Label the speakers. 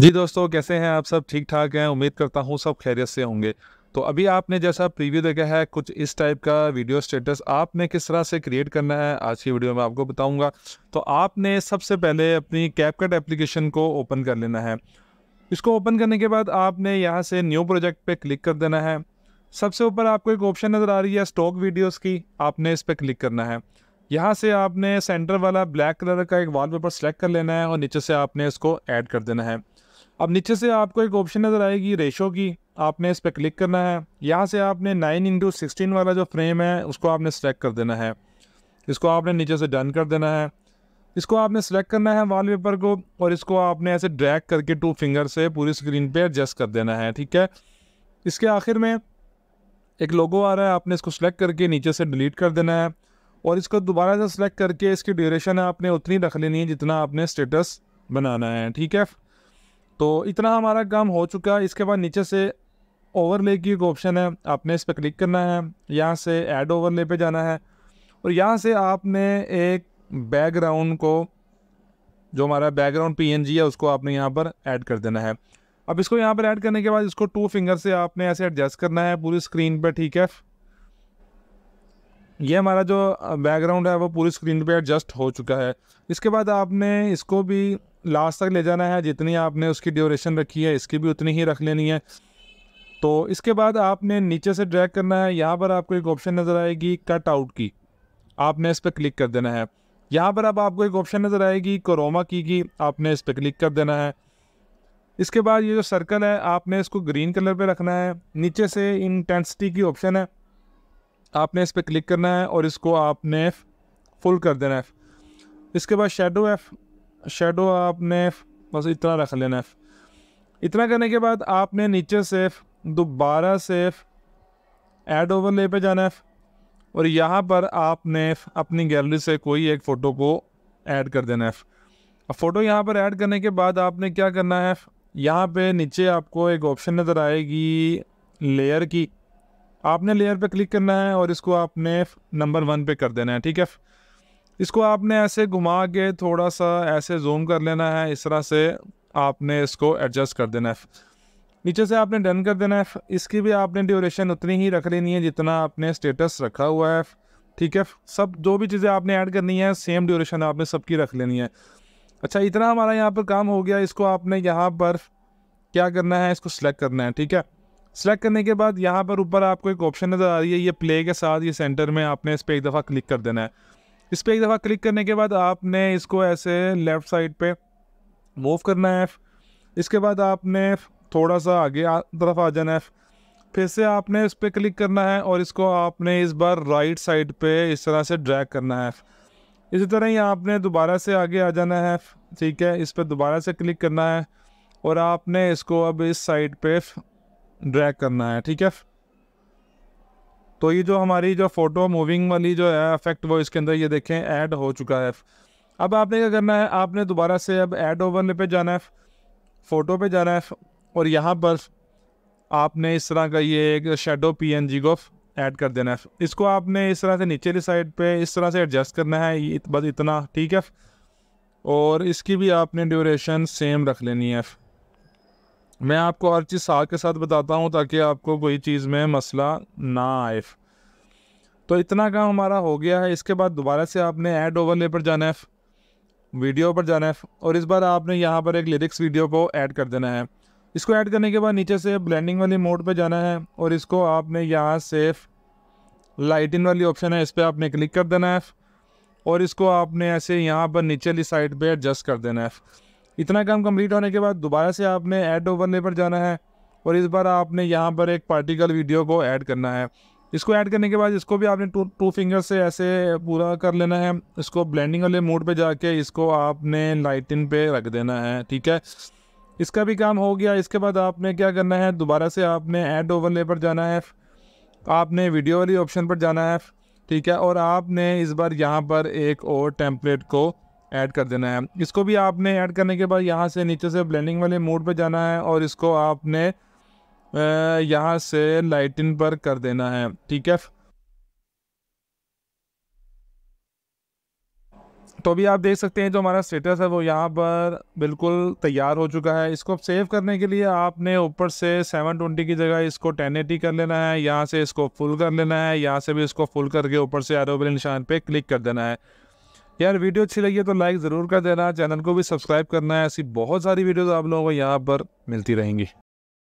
Speaker 1: जी दोस्तों कैसे हैं आप सब ठीक ठाक हैं उम्मीद करता हूं सब खैरियत से होंगे तो अभी आपने जैसा प्रीव्यू देखा है कुछ इस टाइप का वीडियो स्टेटस आपने किस तरह से क्रिएट करना है आज की वीडियो में आपको बताऊंगा तो आपने सबसे पहले अपनी कैपकट एप्लीकेशन को ओपन कर लेना है इसको ओपन करने के बाद आपने यहाँ से न्यू प्रोजेक्ट पे क्लिक कर देना है सबसे ऊपर आपको एक ऑप्शन नज़र आ रही है स्टॉक वीडियोस की आपने इस पर क्लिक करना है यहाँ से आपने सेंटर वाला ब्लैक कलर का एक वॉलपेपर सेलेक्ट कर लेना है और नीचे से आपने इसको ऐड कर देना है अब नीचे से आपको एक ऑप्शन नज़र आएगी रेशो की आपने इस पर क्लिक करना है यहाँ से आपने नाइन इंटू सिक्सटीन वाला जो फ्रेम है उसको आपने सेलेक्ट कर देना है इसको आपने नीचे से डन कर देना है इसको आपने सेलेक्ट करना है वॉलपेपर को और इसको आपने ऐसे ड्रैग करके टू फिंगर से पूरी स्क्रीन पे एडजस्ट कर देना है ठीक है इसके आखिर में एक लोगो आ रहा है आपने इसको सेलेक्ट करके नीचे से डिलीट कर देना है और इसको दोबारा से सेलेक्ट करके इसकी ड्यूरेशन है आपने उतनी रख लेनी है जितना आपने स्टेटस बनाना है ठीक है तो इतना हमारा काम हो चुका है इसके बाद नीचे से ओवरले की एक ऑप्शन है आपने इस पर क्लिक करना है यहाँ से ऐड ओवरले पे जाना है और यहाँ से आपने एक बैकग्राउंड को जो हमारा बैकग्राउंड पीएनजी है उसको आपने यहाँ पर ऐड कर देना है अब इसको यहाँ पर ऐड करने के बाद इसको टू फिंगर से आपने ऐसे एडजस्ट करना है पूरी स्क्रीन पर ठीक है ये हमारा जो बैकग्राउंड है वो पूरी स्क्रीन पर एडजस्ट हो चुका है इसके बाद आपने इसको भी लास्ट तक ले जाना है जितनी आपने उसकी ड्यूरेशन रखी है इसकी भी उतनी ही रख लेनी है तो इसके बाद आपने नीचे से ड्रैग करना है यहाँ पर आपको एक ऑप्शन नज़र आएगी कट आउट की आपने इस पर क्लिक कर देना है यहाँ पर अब आपको एक ऑप्शन नज़र आएगी क्रोमा की की आपने इस पर क्लिक कर देना है इसके बाद ये जो सर्कल है आपने इसको ग्रीन कलर पे रखना है नीचे से इंटेंसिटी की ऑप्शन है आपने इस पर क्लिक करना है और इसको आपने फुल कर देना है इसके बाद शेडो एफ शेडो आपने बस इतना रख लेना है इतना करने के बाद आपने नीचे से दोबारा से एड ओवर ले पर जाना है और यहाँ पर आपने अपनी गैलरी से कोई एक फ़ोटो को ऐड कर देना है फ़ोटो यहाँ पर ऐड करने के बाद आपने क्या करना है यहाँ पे नीचे आपको एक ऑप्शन नज़र आएगी लेयर की आपने लेयर पे क्लिक करना है और इसको आपने नंबर वन पे कर देना है ठीक है इसको आपने ऐसे घुमा के थोड़ा सा ऐसे जूम कर लेना है इस तरह से आपने इसको एडजस्ट कर देना है नीचे से आपने डन कर देना है इसकी भी आपने ड्यूरेशन उतनी ही रख लेनी है जितना आपने स्टेटस रखा हुआ है ठीक है सब जो भी चीज़ें आपने ऐड करनी है सेम ड्यूरेशन आपने सबकी रख लेनी है अच्छा इतना हमारा यहाँ पर काम हो गया इसको आपने यहाँ पर क्या करना है इसको सिलेक्ट करना है ठीक है सिलेक्ट करने के बाद यहाँ पर ऊपर आपको एक ऑप्शन नज़र आ रही है ये प्ले के साथ ये सेंटर में आपने इस पर एक दफ़ा क्लिक कर देना है इस पर एक दफ़ा क्लिक करने के बाद आपने इसको ऐसे लेफ़्ट साइड पे मूव करना है इसके बाद आपने थोड़ा सा आगे तरफ आ जाना है फिर से आपने इस पर क्लिक करना है और इसको आपने इस बार राइट साइड पे इस तरह से ड्रैग करना है इसी तरह ही आपने दोबारा से आगे आ जाना है ठीक है इस पर दोबारा से क्लिक करना है और आपने इसको अब इस साइड पे ड्रैग करना है ठीक है तो ये जो हमारी जो फ़ोटो मूविंग वाली जो है अफेक्ट वो इसके अंदर ये देखें ऐड हो चुका है अब आपने क्या करना है आपने दोबारा से अब ऐड ओवर पे जाना है फ़ोटो पे जाना है और यहाँ पर आपने इस तरह का ये एक शेडो पीएनजी को ऐड कर देना है इसको आपने इस तरह से नीचे की साइड पे इस तरह से एडजस्ट करना है बस इतना ठीक है और इसकी भी आपने ड्यूरेशन सेम रख लेनी है मैं आपको हर चीज़ साग के साथ बताता हूँ ताकि आपको कोई चीज़ में मसला ना आए तो इतना काम हमारा हो गया है इसके बाद दोबारा से आपने ऐड ओवरले पर जाना है वीडियो पर जाना है और इस बार आपने यहाँ पर एक लिरिक्स वीडियो को ऐड कर देना है इसको ऐड करने के बाद नीचे से ब्लेंडिंग वाली मोड पर जाना है और इसको आपने यहाँ सेफ लाइटिन वाली ऑप्शन है इस पर आपने क्लिक कर देना है और इसको आपने ऐसे यहाँ पर नीचेली साइड पे एडजस्ट कर देना है इतना काम कंप्लीट होने के बाद दोबारा से आपने ऐड ओवरले पर जाना है और इस बार आपने यहाँ पर एक पार्टिकल वीडियो को ऐड करना है इसको ऐड करने के बाद इसको भी आपने टू टू फिंगर से ऐसे पूरा कर लेना है इसको ब्लेंडिंग वाले मोड पे जाके इसको आपने लाइटिन पे रख देना है ठीक है इसका भी काम हो गया इसके बाद आपने क्या करना है दोबारा से आपने ऐड ओवरले पर जाना है आपने वीडियो वाली ऑप्शन पर जाना है ठीक है और आपने इस बार यहाँ पर एक और टेम्पलेट को ऐड कर देना है इसको भी आपने ऐड करने के बाद यहाँ से नीचे से ब्लेंडिंग वाले मोड पर जाना है और इसको आपने यहाँ से लाइटिंग पर कर देना है ठीक है तो अभी आप देख सकते हैं जो हमारा स्टेटस है वो यहाँ पर बिल्कुल तैयार हो चुका है इसको अब सेव करने के लिए आपने ऊपर से 720 की जगह इसको 1080 कर लेना है यहाँ से इसको फुल कर लेना है यहाँ से भी इसको फुल करके ऊपर से आरोप निशान पे क्लिक कर देना है यार वीडियो अच्छी लगी है तो लाइक ज़रूर कर देना चैनल को भी सब्सक्राइब करना है ऐसी बहुत सारी वीडियोज़ आप लोगों को यहाँ पर मिलती रहेंगी